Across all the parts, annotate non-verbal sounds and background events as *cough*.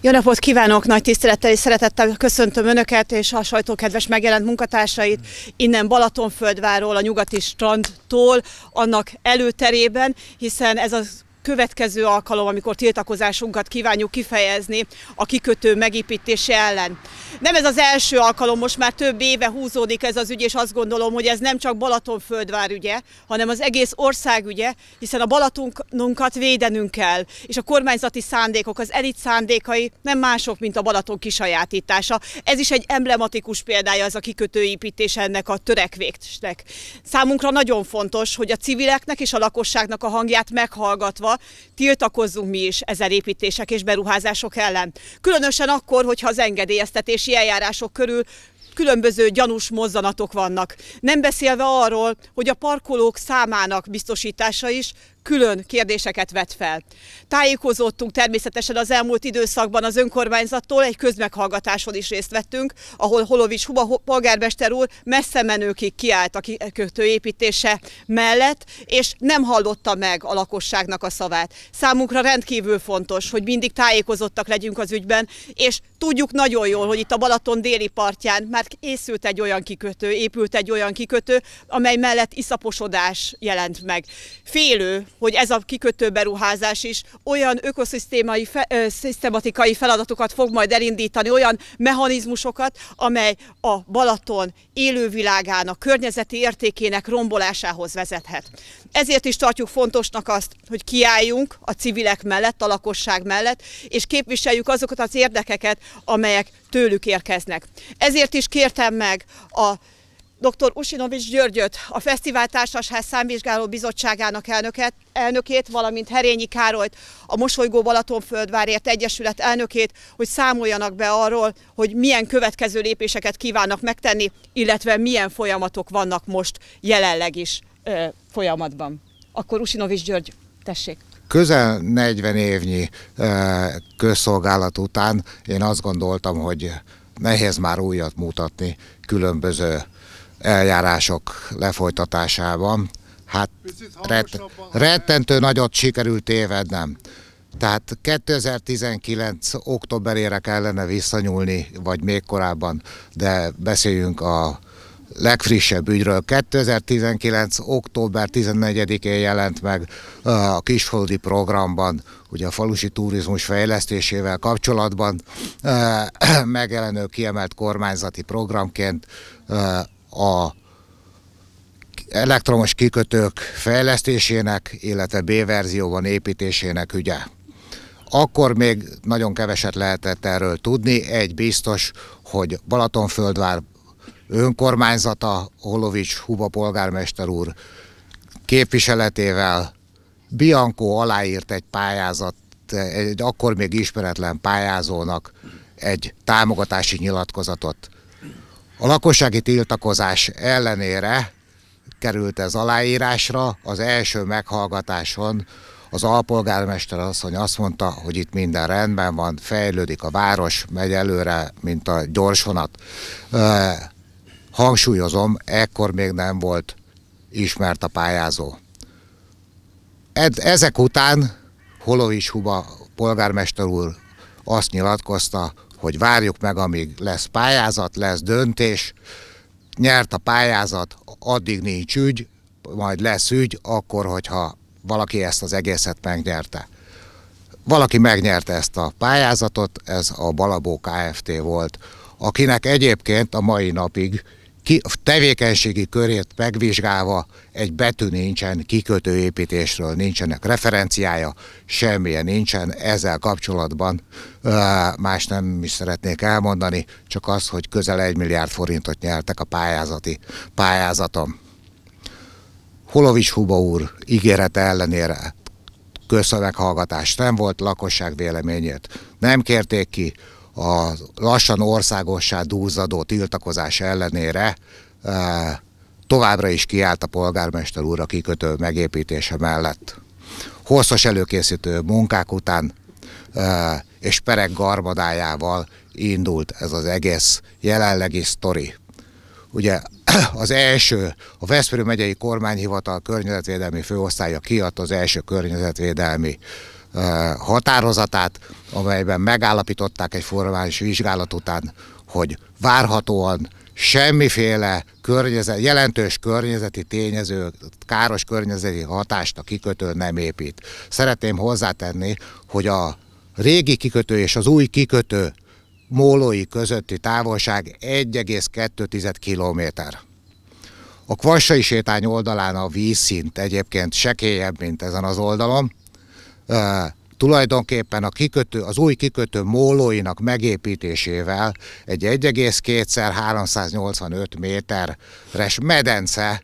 Jó napot kívánok, nagy tisztelettel és szeretettel köszöntöm Önöket és a sajtó kedves megjelent munkatársait innen Balatonföldváról, a nyugati strandtól, annak előterében, hiszen ez a következő alkalom, amikor tiltakozásunkat kívánjuk kifejezni a kikötő megépítése ellen. Nem ez az első alkalom, most már több éve húzódik ez az ügy, és azt gondolom, hogy ez nem csak Balatonföldvár ügye, hanem az egész ország ügye, hiszen a Balatonunkat védenünk kell, és a kormányzati szándékok, az elit szándékai nem mások, mint a Balaton kisajátítása. Ez is egy emblematikus példája az a kikötőépítés ennek a törekvésnek. Számunkra nagyon fontos, hogy a civileknek és a lakosságnak a hangját meghallgatva tiltakozzunk mi is ezen építések és beruházások ellen. Különösen akkor, hogyha az engedélyeztetési eljárások körül különböző gyanús mozzanatok vannak. Nem beszélve arról, hogy a parkolók számának biztosítása is külön kérdéseket vett fel. Tájékozódtunk természetesen az elmúlt időszakban az önkormányzattól, egy közmeghallgatáson is részt vettünk, ahol Holovics Huba polgármester úr messze menőkig kiállt a kikötő építése mellett, és nem hallotta meg a lakosságnak a szavát. Számunkra rendkívül fontos, hogy mindig tájékozottak legyünk az ügyben, és tudjuk nagyon jól, hogy itt a Balaton déli partján már készült egy olyan kikötő, épült egy olyan kikötő, amely mellett iszaposodás jelent meg. Félő, hogy ez a kikötő beruházás is olyan ökoszisztémai, fe, ö, szisztematikai feladatokat fog majd elindítani, olyan mechanizmusokat, amely a Balaton élővilágának, környezeti értékének rombolásához vezethet. Ezért is tartjuk fontosnak azt, hogy kiálljunk a civilek mellett, a lakosság mellett, és képviseljük azokat az érdekeket, amelyek tőlük érkeznek. Ezért is kértem meg a dr. Usinovics Györgyöt, a Fesztivál Társasház Számvizsgáló Bizottságának elnöket, elnökét, valamint Herényi Károlyt, a Mosolygó Balatonföldvárért Egyesület elnökét, hogy számoljanak be arról, hogy milyen következő lépéseket kívánnak megtenni, illetve milyen folyamatok vannak most jelenleg is ö, folyamatban. Akkor Usinovics György, tessék! Közel 40 évnyi ö, közszolgálat után én azt gondoltam, hogy nehéz már újat mutatni különböző eljárások lefolytatásában. Hát ret, rettentő nagyot sikerült tévednem. Tehát 2019. októberére kellene visszanyúlni, vagy még korábban, de beszéljünk a legfrissebb ügyről. 2019. október 14-én jelent meg a Kisföldi programban, ugye a falusi turizmus fejlesztésével kapcsolatban *clears throat* megjelenő kiemelt kormányzati programként a elektromos kikötők fejlesztésének, illetve B-verzióban építésének ügye. Akkor még nagyon keveset lehetett erről tudni, egy biztos, hogy Balatonföldvár önkormányzata Holovics Huba polgármester úr képviseletével Bianco aláírt egy pályázat, egy akkor még ismeretlen pályázónak egy támogatási nyilatkozatot. A lakossági tiltakozás ellenére került ez aláírásra az első meghallgatáson, az alpolgármester asszony azt mondta, hogy itt minden rendben van, fejlődik a város, megy előre, mint a gyorsonat. hangsúlyozom, ekkor még nem volt ismert a pályázó. Ed, ezek után Huba polgármester úr azt nyilatkozta, hogy várjuk meg, amíg lesz pályázat, lesz döntés, nyert a pályázat, addig nincs ügy, majd lesz ügy, akkor, hogyha valaki ezt az egészet megnyerte. Valaki megnyerte ezt a pályázatot, ez a Balabó Kft. volt, akinek egyébként a mai napig ki, tevékenységi körét megvizsgálva egy betű nincsen, kikötőépítésről nincsenek referenciája, semmilyen nincsen. Ezzel kapcsolatban más nem is szeretnék elmondani, csak az, hogy közel egy milliárd forintot nyertek a pályázati pályázatom. Holovics Huba úr ígérete ellenére hallgatást, nem volt, lakosság véleményét nem kérték ki, a lassan országossá dúzadó tiltakozás ellenére továbbra is kiállt a polgármester úr a kikötő megépítése mellett. Hosszas előkészítő munkák után és perek garmadájával indult ez az egész jelenlegi sztori. Ugye *clears throat* az első, a Veszprém megyei kormányhivatal környezetvédelmi főosztálya kiadt az első környezetvédelmi uh, Eh, határozatát, amelyben megállapították egy formális vizsgálat után, hogy várhatóan semmiféle környezet, jelentős környezeti tényező, káros környezeti hatást a kikötő nem épít. Szeretném hozzátenni, hogy a régi kikötő és az új kikötő mólói közötti távolság 1,2 kilométer. A kvassai sétány oldalán a vízszint egyébként sekélyebb, mint ezen az oldalon, tulajdonképpen a kikötő, az új kikötő mólóinak megépítésével egy 12 385 méteres medence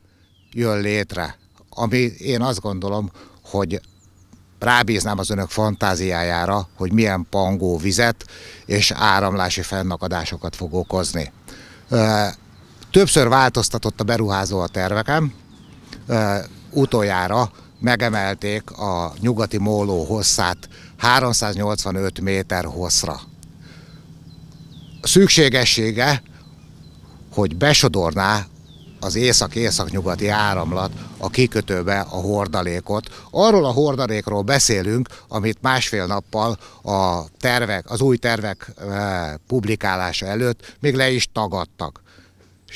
jön létre, ami én azt gondolom, hogy rábíznám az önök fantáziájára, hogy milyen pangó vizet és áramlási fennakadásokat fog okozni. Többször változtatott a beruházó a terveken, utoljára megemelték a nyugati móló hosszát 385 méter hosszra. Szükségessége, hogy besodorná az észak-északnyugati áramlat a kikötőbe a hordalékot. Arról a hordalékról beszélünk, amit másfél nappal a tervek, az új tervek eh, publikálása előtt még le is tagadtak.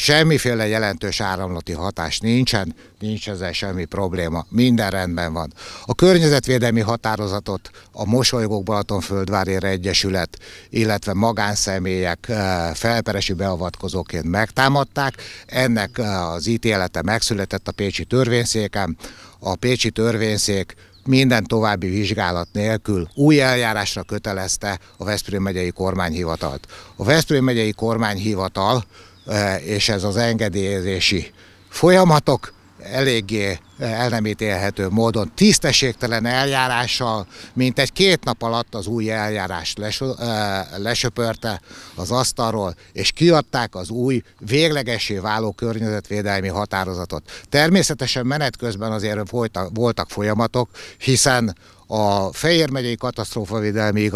Semmiféle jelentős áramlati hatás nincsen, nincs ezzel semmi probléma, minden rendben van. A környezetvédelmi határozatot a Mosolygók Balatonföldvárére Egyesület, illetve magánszemélyek eh, felperesi beavatkozóként megtámadták. Ennek eh, az ítélete megszületett a Pécsi törvényszéken. A Pécsi törvényszék minden további vizsgálat nélkül új eljárásra kötelezte a Veszprém megyei kormányhivatalt. A Veszprém megyei kormányhivatal Eh, és ez az engedélyezési folyamatok eléggé eh, el nem ítélhető módon tisztességtelen eljárással, mint egy két nap alatt az új eljárást les, eh, lesöpörte az asztalról, és kiadták az új véglegesé váló környezetvédelmi határozatot. Természetesen menet közben azért voltak folyamatok, hiszen a Fejér megyei katasztrófavédelmi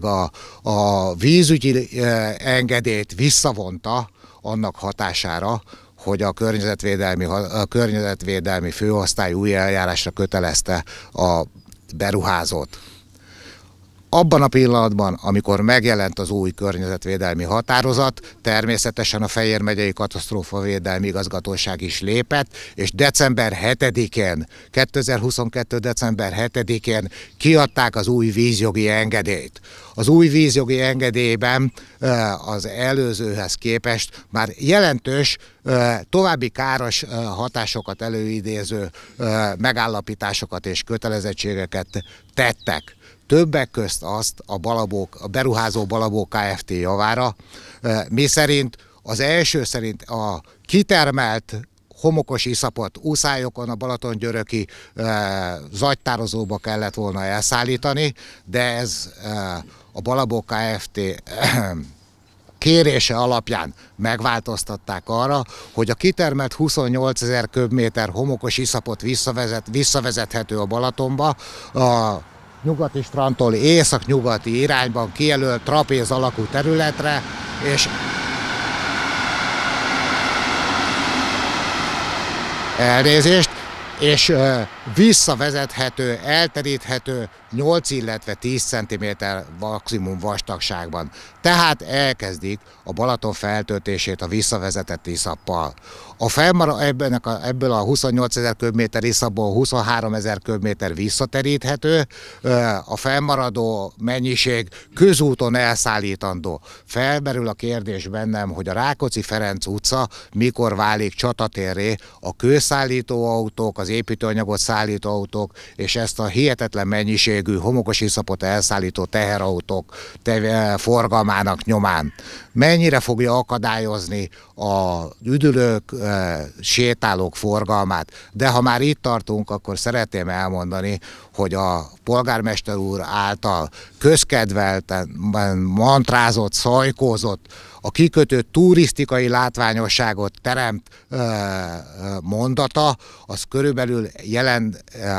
a, a vízügyi e, engedélyt visszavonta annak hatására, hogy a környezetvédelmi, a környezetvédelmi főosztály új eljárásra kötelezte a beruházót. Abban a pillanatban, amikor megjelent az új környezetvédelmi határozat, természetesen a Fejér megyei katasztrófavédelmi igazgatóság is lépett, és december 7-én, 2022. december 7-én kiadták az új vízjogi engedélyt. Az új vízjogi engedélyben az előzőhez képest már jelentős további káros hatásokat előidéző megállapításokat és kötelezettségeket tettek többek közt azt a, balabók, a beruházó balabók Kft. javára, mi szerint az első szerint a kitermelt homokos iszapot úszályokon a balaton györöki zagytározóba kellett volna elszállítani, de ez a Balabó Kft. *clears throat* kérése alapján megváltoztatták arra, hogy a kitermelt 28 ezer köbméter homokos iszapot visszavezet, visszavezethető a Balatonba, a nyugati strandtól észak-nyugati irányban kijelölt trapéz alakú területre, és elnézést, és visszavezethető, elteríthető 8, illetve 10 cm maximum vastagságban. Tehát elkezdik a Balaton feltöltését a visszavezetett iszappal. A felmar ebben a, ebből a 28 ezer köbméter iszapból 23 ezer köbméter visszateríthető, a felmaradó mennyiség közúton elszállítandó. Felmerül a kérdés bennem, hogy a Rákóczi-Ferenc utca mikor válik csatatérré a kőszállító autók, az építőanyagot szállítók, szállítóautók és ezt a hihetetlen mennyiségű homokos iszapot elszállító teherautók te, forgalmának nyomán. Mennyire fogja akadályozni a üdülők, sétálók forgalmát. De ha már itt tartunk, akkor szeretném elmondani, hogy a polgármester úr által közkedvelten mantrázott, szajkózott, a kikötő turisztikai látványosságot teremt mondata, az körülbelül jelen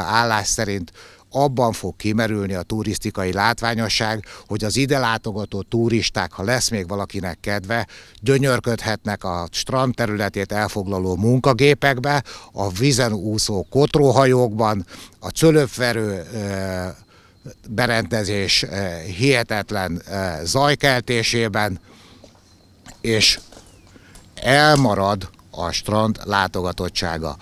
állás szerint abban fog kimerülni a turisztikai látványosság, hogy az ide látogató turisták, ha lesz még valakinek kedve, gyönyörködhetnek a strand területét elfoglaló munkagépekbe, a vízen úszó kotróhajókban, a cölöpverő berendezés hihetetlen zajkeltésében, és elmarad a strand látogatottsága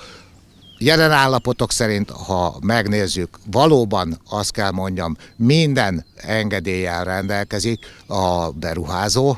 jelen állapotok szerint, ha megnézzük, valóban azt kell mondjam, minden engedéllyel rendelkezik a beruházó,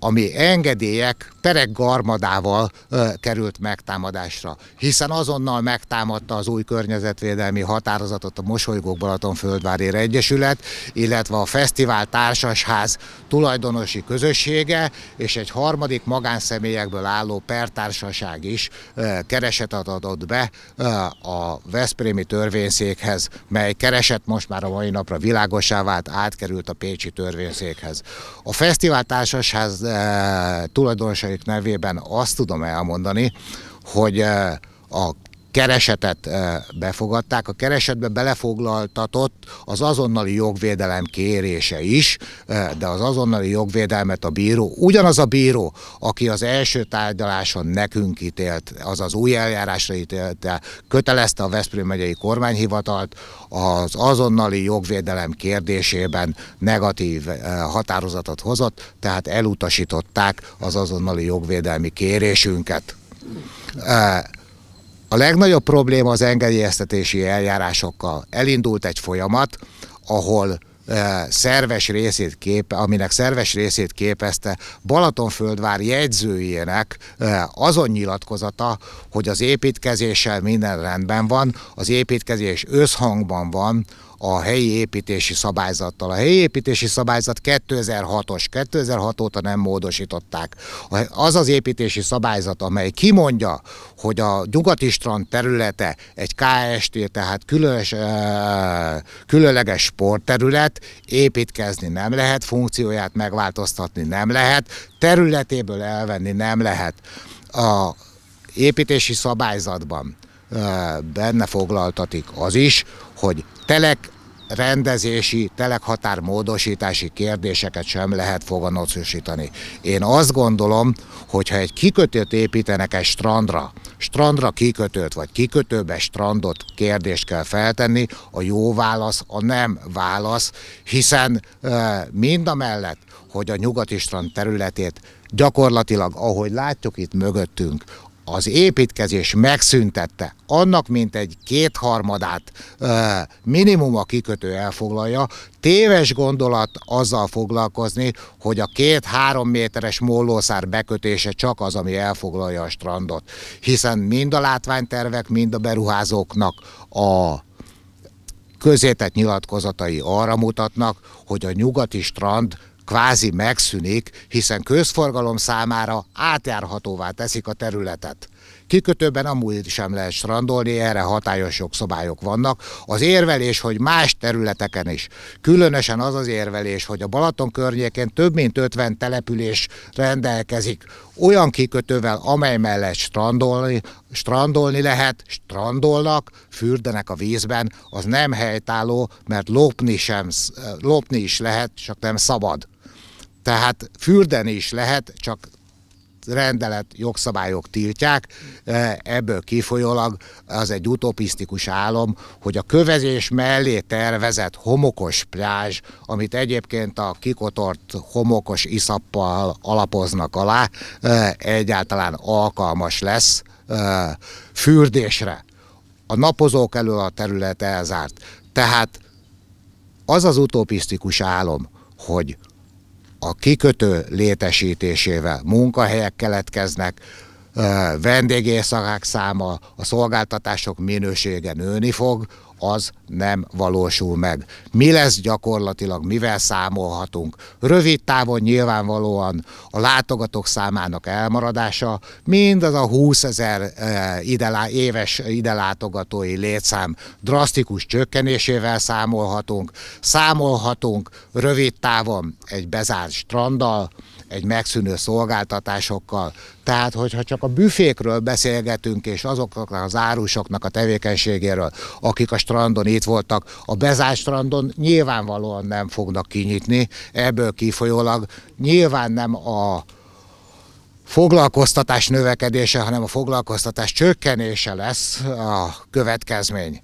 ami engedélyek pereggarmadával ö, került megtámadásra, hiszen azonnal megtámadta az új környezetvédelmi határozatot a Mosolygók Balatonföldvári Egyesület, illetve a Fesztivál Társasház tulajdonosi közössége, és egy harmadik magánszemélyekből álló pertársaság is ö, keresetet adott be ö, a Veszprémi törvényszékhez, mely kereset most már a mai napra világosá vált, átkerült a Pécsi törvényszékhez. A Fesztivál Társasház E, tulajdonosaik nevében azt tudom elmondani, hogy e, a keresetet eh, befogadták. A keresetbe belefoglaltatott az azonnali jogvédelem kérése is, eh, de az azonnali jogvédelmet a bíró, ugyanaz a bíró, aki az első tárgyaláson nekünk ítélt, az az új eljárásra ítélte, kötelezte a Veszprém megyei kormányhivatalt az azonnali jogvédelem kérdésében negatív eh, határozatot hozott, tehát elutasították az azonnali jogvédelmi kérésünket. A legnagyobb probléma az engedélyeztetési eljárásokkal. Elindult egy folyamat, ahol e, szerves részét kép, aminek szerves részét képezte Balatonföldvár jegyzőjének e, azon nyilatkozata, hogy az építkezéssel minden rendben van, az építkezés összhangban van a helyi építési szabályzattal. A helyi építési szabályzat 2006-os, 2006 óta nem módosították. Az az építési szabályzat, amely kimondja, hogy a nyugati strand területe egy KST, tehát különös, különleges sportterület, építkezni nem lehet, funkcióját megváltoztatni nem lehet, területéből elvenni nem lehet. A építési szabályzatban benne foglaltatik az is, hogy telek rendezési, telekhatár módosítási kérdéseket sem lehet foganatosítani. Én azt gondolom, hogyha egy kikötőt építenek egy strandra, strandra kikötőt, vagy kikötőbe strandot kérdést kell feltenni, a jó válasz a nem válasz, hiszen mind a mellett, hogy a nyugati strand területét gyakorlatilag, ahogy látjuk itt mögöttünk, az építkezés megszüntette annak, mint egy kétharmadát minimum a kikötő elfoglalja, téves gondolat azzal foglalkozni, hogy a két-három méteres mollószár bekötése csak az, ami elfoglalja a strandot. Hiszen mind a látványtervek, mind a beruházóknak a közétett nyilatkozatai arra mutatnak, hogy a nyugati strand kvázi megszűnik, hiszen közforgalom számára átjárhatóvá teszik a területet. Kikötőben amúgy sem lehet strandolni, erre hatályos jogszabályok vannak. Az érvelés, hogy más területeken is. Különösen az az érvelés, hogy a Balaton környékén több mint 50 település rendelkezik. Olyan kikötővel, amely mellett strandolni, strandolni lehet, strandolnak, fürdenek a vízben, az nem helytálló, mert lopni, sem, lopni is lehet, csak nem szabad. Tehát fürdeni is lehet, csak rendelet, jogszabályok tiltják, e, ebből kifolyólag az egy utopisztikus álom, hogy a kövezés mellé tervezett homokos plázs, amit egyébként a kikotort homokos iszappal alapoznak alá, e, egyáltalán alkalmas lesz e, fürdésre. A napozók elől a terület elzárt. Tehát az az utopisztikus álom, hogy a kikötő létesítésével munkahelyek keletkeznek, vendégészakák száma, a szolgáltatások minősége nőni fog, az nem valósul meg. Mi lesz gyakorlatilag, mivel számolhatunk? Rövid távon nyilvánvalóan a látogatók számának elmaradása, mindaz a 20 ezer eh, ide, éves ide látogatói létszám drasztikus csökkenésével számolhatunk. Számolhatunk rövid távon egy bezárt stranddal, egy megszűnő szolgáltatásokkal. Tehát, hogyha csak a büfékről beszélgetünk, és azoknak az árusoknak a tevékenységéről, akik a strandon itt voltak, a bezárt strandon nyilvánvalóan nem fognak kinyitni, ebből kifolyólag nyilván nem a foglalkoztatás növekedése, hanem a foglalkoztatás csökkenése lesz a következmény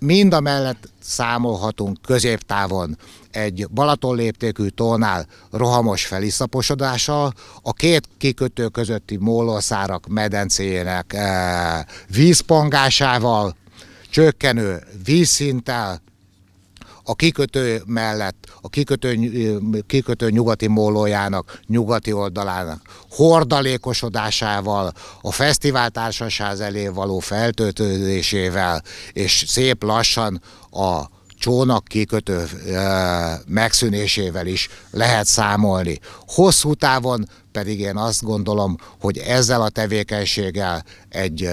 mind a mellett számolhatunk középtávon egy Balaton léptékű tónál rohamos feliszaposodása, a két kikötő közötti mólószárak medencéjének e, vízpongásával, csökkenő vízszinttel, a kikötő mellett, a kikötő, kikötő nyugati mólójának, nyugati oldalának hordalékosodásával, a fesztiváltársaság elé való feltöltődésével, és szép lassan a csónak kikötő megszűnésével is lehet számolni. Hosszú távon pedig én azt gondolom, hogy ezzel a tevékenységgel egy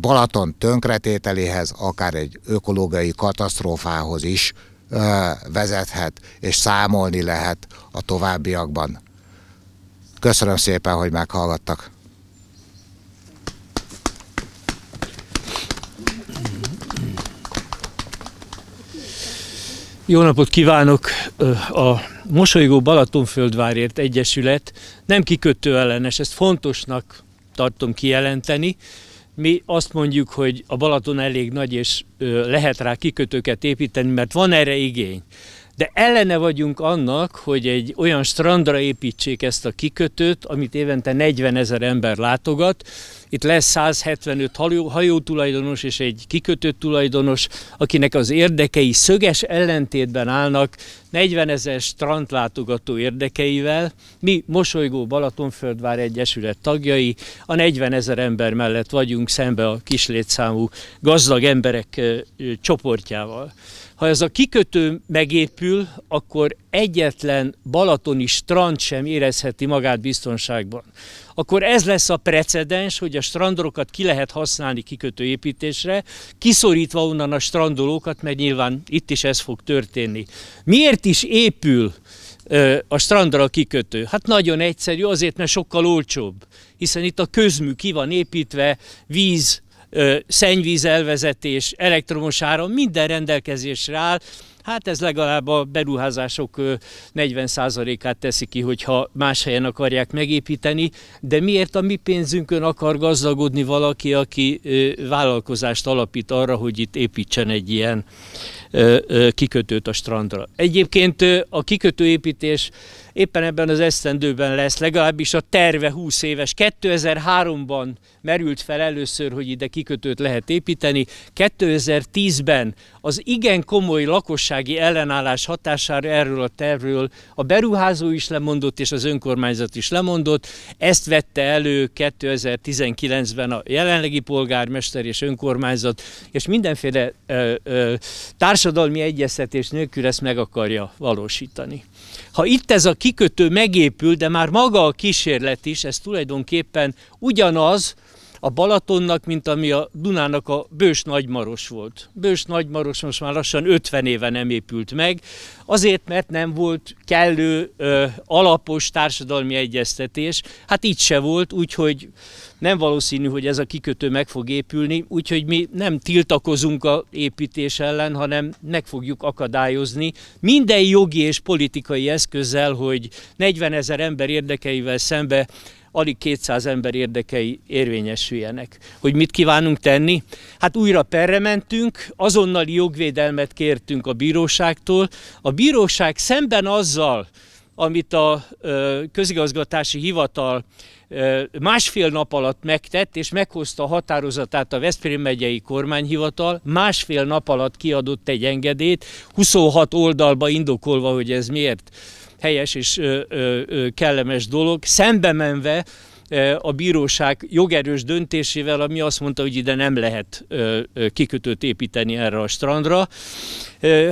Balaton tönkretételéhez, akár egy ökológiai katasztrófához is vezethet, és számolni lehet a továbbiakban. Köszönöm szépen, hogy meghallgattak. Jó napot kívánok! A Mosolygó Balatonföldvárért Egyesület nem kikötő ellenes, ezt fontosnak tartom kijelenteni mi azt mondjuk, hogy a Balaton elég nagy, és lehet rá kikötőket építeni, mert van erre igény de ellene vagyunk annak, hogy egy olyan strandra építsék ezt a kikötőt, amit évente 40 ezer ember látogat. Itt lesz 175 hajó, hajó tulajdonos és egy kikötő tulajdonos, akinek az érdekei szöges ellentétben állnak 40 ezer strandlátogató érdekeivel. Mi mosolygó Balatonföldvár Egyesület tagjai, a 40 ezer ember mellett vagyunk szembe a kislétszámú gazdag emberek ö, ö, csoportjával. Ha ez a kikötő megépül, akkor egyetlen balatoni strand sem érezheti magát biztonságban. Akkor ez lesz a precedens, hogy a strandokat ki lehet használni kikötőépítésre, kiszorítva onnan a strandolókat, mert nyilván itt is ez fog történni. Miért is épül a strandra a kikötő? Hát nagyon egyszerű, azért, mert sokkal olcsóbb, hiszen itt a közmű ki van építve, víz szennyvíz elvezetés, elektromos áram, minden rendelkezésre áll. Hát ez legalább a beruházások 40%-át teszi ki, hogyha más helyen akarják megépíteni, de miért a mi pénzünkön akar gazdagodni valaki, aki vállalkozást alapít arra, hogy itt építsen egy ilyen kikötőt a strandra. Egyébként a kikötőépítés éppen ebben az esztendőben lesz, legalábbis a terve 20 éves. 2003-ban merült fel először, hogy ide kikötőt lehet építeni, 2010-ben az igen komoly lakossági ellenállás hatására erről a tervről a beruházó is lemondott, és az önkormányzat is lemondott. Ezt vette elő 2019-ben a jelenlegi polgármester és önkormányzat, és mindenféle ö, ö, társadalmi egyeztetés nélkül ezt meg akarja valósítani. Ha itt ez a kikötő megépül, de már maga a kísérlet is, ez tulajdonképpen ugyanaz, a Balatonnak, mint ami a Dunának a Bős Nagymaros volt. Bős Nagymaros most már lassan 50 éve nem épült meg, azért, mert nem volt kellő ö, alapos társadalmi egyeztetés. Hát itt se volt, úgyhogy nem valószínű, hogy ez a kikötő meg fog épülni, úgyhogy mi nem tiltakozunk a építés ellen, hanem meg fogjuk akadályozni minden jogi és politikai eszközzel, hogy 40 ezer ember érdekeivel szembe alig 200 ember érdekei érvényesüljenek. Hogy mit kívánunk tenni? Hát újra perre mentünk, azonnali jogvédelmet kértünk a bíróságtól. A bíróság szemben azzal, amit a közigazgatási hivatal másfél nap alatt megtett, és meghozta a határozatát a Veszprém megyei kormányhivatal, másfél nap alatt kiadott egy engedét, 26 oldalba indokolva, hogy ez miért helyes és kellemes dolog, szembe menve a bíróság jogerős döntésével, ami azt mondta, hogy ide nem lehet kikötőt építeni erre a strandra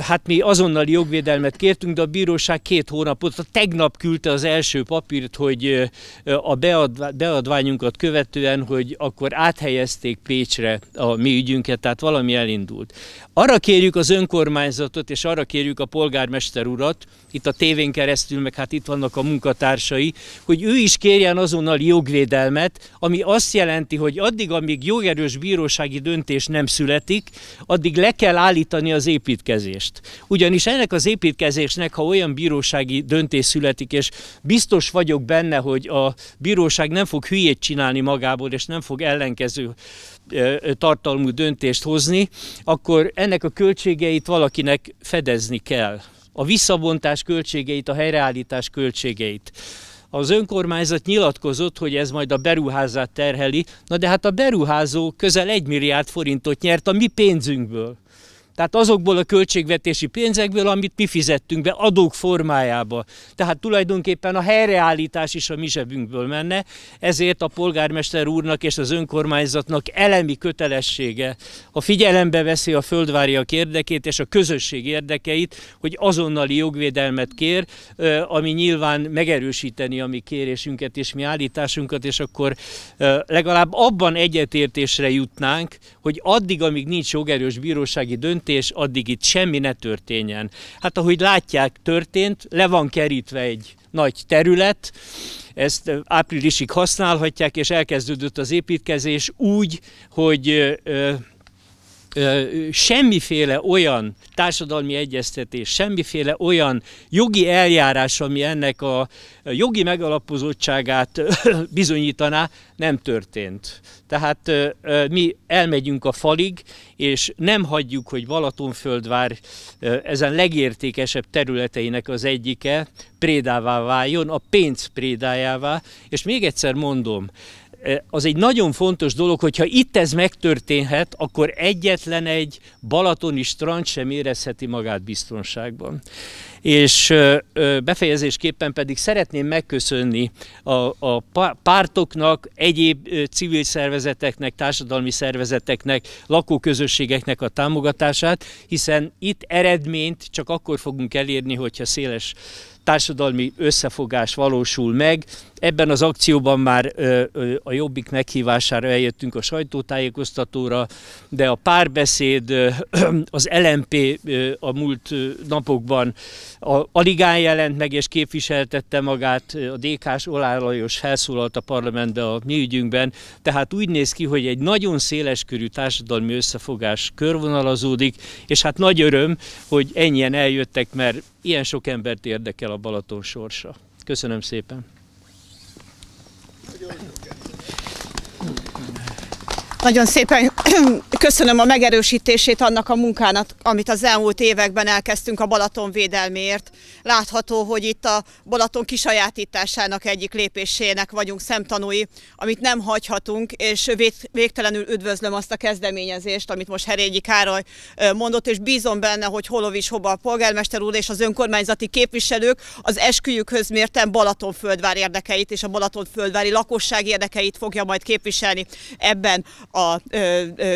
hát mi azonnali jogvédelmet kértünk, de a bíróság két hónapot, a tegnap küldte az első papírt, hogy a beadványunkat követően, hogy akkor áthelyezték Pécsre a mi ügyünket, tehát valami elindult. Arra kérjük az önkormányzatot, és arra kérjük a polgármester urat, itt a tévén keresztül, meg hát itt vannak a munkatársai, hogy ő is kérjen azonnali jogvédelmet, ami azt jelenti, hogy addig, amíg jogerős bírósági döntés nem születik, addig le kell állítani az építkezést építkezést. Ugyanis ennek az építkezésnek, ha olyan bírósági döntés születik, és biztos vagyok benne, hogy a bíróság nem fog hülyét csinálni magából, és nem fog ellenkező tartalmú döntést hozni, akkor ennek a költségeit valakinek fedezni kell. A visszabontás költségeit, a helyreállítás költségeit. Az önkormányzat nyilatkozott, hogy ez majd a beruházát terheli, na de hát a beruházó közel 1 milliárd forintot nyert a mi pénzünkből. Tehát azokból a költségvetési pénzekből, amit mi fizettünk be adók formájába. Tehát tulajdonképpen a helyreállítás is a mi zsebünkből menne, ezért a polgármester úrnak és az önkormányzatnak elemi kötelessége, ha figyelembe veszi a földváriak érdekét és a közösség érdekeit, hogy azonnali jogvédelmet kér, ami nyilván megerősíteni a mi kérésünket és mi állításunkat, és akkor legalább abban egyetértésre jutnánk, hogy addig, amíg nincs jogerős bírósági döntés, döntés, addig itt semmi ne történjen. Hát ahogy látják, történt, le van kerítve egy nagy terület, ezt áprilisig használhatják, és elkezdődött az építkezés úgy, hogy semmiféle olyan társadalmi egyeztetés, semmiféle olyan jogi eljárás, ami ennek a jogi megalapozottságát bizonyítaná, nem történt. Tehát mi elmegyünk a falig, és nem hagyjuk, hogy Balatonföldvár ezen legértékesebb területeinek az egyike prédává váljon, a pénz prédájává, és még egyszer mondom, az egy nagyon fontos dolog, hogyha itt ez megtörténhet, akkor egyetlen egy balatoni strand sem érezheti magát biztonságban. És befejezésképpen pedig szeretném megköszönni a, a pártoknak, egyéb civil szervezeteknek, társadalmi szervezeteknek, lakóközösségeknek a támogatását, hiszen itt eredményt csak akkor fogunk elérni, hogyha széles társadalmi összefogás valósul meg. Ebben az akcióban már a Jobbik meghívására eljöttünk a sajtótájékoztatóra, de a párbeszéd, *clears throat* az LMP a múlt napokban a aligán jelent meg és képviseltette magát, a DK-s Olá Lajos felszólalt a parlamentbe a mi ügyünkben, tehát úgy néz ki, hogy egy nagyon széleskörű társadalmi összefogás körvonalazódik, és hát nagy öröm, hogy ennyien eljöttek, mert Ilyen sok embert érdekel a Balaton sorsa. Köszönöm szépen! Nagyon jó. Nagyon szépen *clears throat* köszönöm a megerősítését annak a munkának, amit az elmúlt években elkezdtünk a Balaton védelméért. Látható, hogy itt a Balaton kisajátításának egyik lépésének vagyunk szemtanúi, amit nem hagyhatunk, és végtelenül üdvözlöm azt a kezdeményezést, amit most Herényi Károly mondott, és bízom benne, hogy Holovis Hoba a polgármester úr és az önkormányzati képviselők az esküjükhöz mérten Balatonföldvár érdekeit és a Balatonföldvári lakosság érdekeit fogja majd képviselni ebben a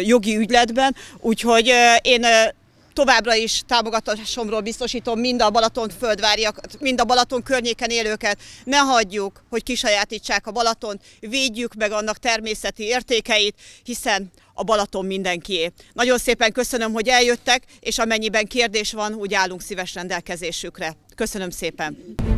jogi ügyletben, úgyhogy én továbbra is támogatásomról biztosítom mind a Balaton földváriak, mind a Balaton környéken élőket. Ne hagyjuk, hogy kisajátítsák a Balatont, védjük meg annak természeti értékeit, hiszen a Balaton mindenkié. Nagyon szépen köszönöm, hogy eljöttek, és amennyiben kérdés van, úgy állunk szíves rendelkezésükre. Köszönöm szépen!